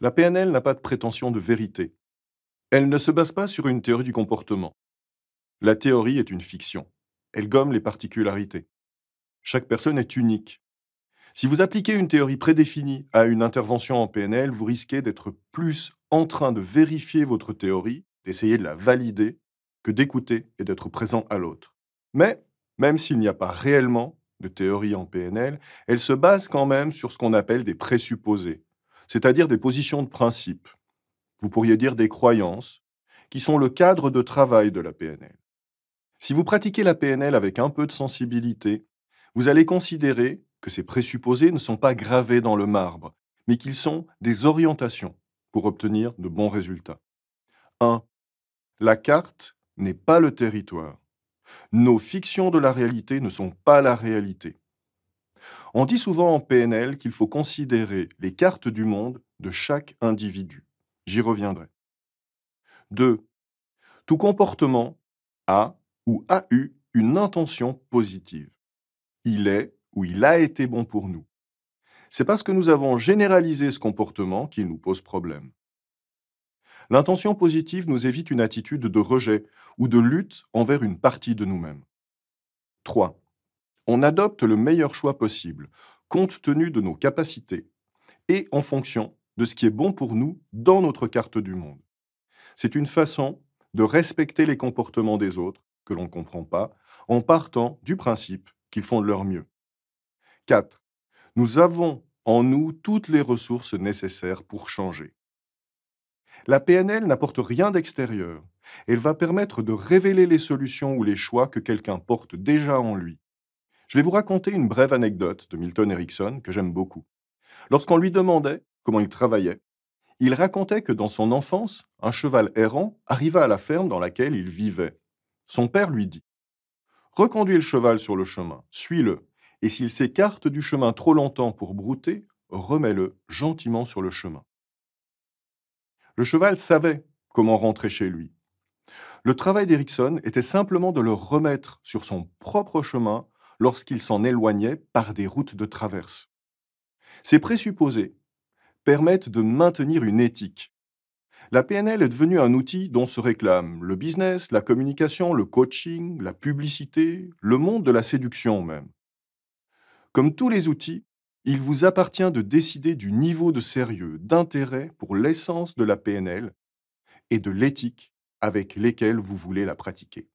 la PNL n'a pas de prétention de vérité. Elle ne se base pas sur une théorie du comportement. La théorie est une fiction. Elle gomme les particularités. Chaque personne est unique. Si vous appliquez une théorie prédéfinie à une intervention en PNL, vous risquez d'être plus en train de vérifier votre théorie, d'essayer de la valider, que d'écouter et d'être présent à l'autre. Mais, même s'il n'y a pas réellement de théorie en PNL, elle se base quand même sur ce qu'on appelle des présupposés, c'est-à-dire des positions de principe, vous pourriez dire des croyances, qui sont le cadre de travail de la PNL. Si vous pratiquez la PNL avec un peu de sensibilité, vous allez considérer que ces présupposés ne sont pas gravés dans le marbre, mais qu'ils sont des orientations pour obtenir de bons résultats. 1. La carte n'est pas le territoire. Nos fictions de la réalité ne sont pas la réalité. On dit souvent en PNL qu'il faut considérer les cartes du monde de chaque individu. J'y reviendrai. 2. Tout comportement a ou a eu une intention positive. Il est ou il a été bon pour nous. C'est parce que nous avons généralisé ce comportement qu'il nous pose problème. L'intention positive nous évite une attitude de rejet ou de lutte envers une partie de nous-mêmes. 3. On adopte le meilleur choix possible, compte tenu de nos capacités et en fonction de ce qui est bon pour nous dans notre carte du monde. C'est une façon de respecter les comportements des autres que l'on ne comprend pas en partant du principe qu'ils font de leur mieux. 4. Nous avons en nous toutes les ressources nécessaires pour changer. La PNL n'apporte rien d'extérieur. Elle va permettre de révéler les solutions ou les choix que quelqu'un porte déjà en lui je vais vous raconter une brève anecdote de Milton Erickson que j'aime beaucoup. Lorsqu'on lui demandait comment il travaillait, il racontait que dans son enfance, un cheval errant arriva à la ferme dans laquelle il vivait. Son père lui dit Reconduis le cheval sur le chemin, suis-le, et s'il s'écarte du chemin trop longtemps pour brouter, remets-le gentiment sur le chemin. Le cheval savait comment rentrer chez lui. Le travail d'Erickson était simplement de le remettre sur son propre chemin lorsqu'il s'en éloignait par des routes de traverse. Ces présupposés permettent de maintenir une éthique. La PNL est devenue un outil dont se réclament le business, la communication, le coaching, la publicité, le monde de la séduction même. Comme tous les outils, il vous appartient de décider du niveau de sérieux, d'intérêt pour l'essence de la PNL et de l'éthique avec lesquelles vous voulez la pratiquer.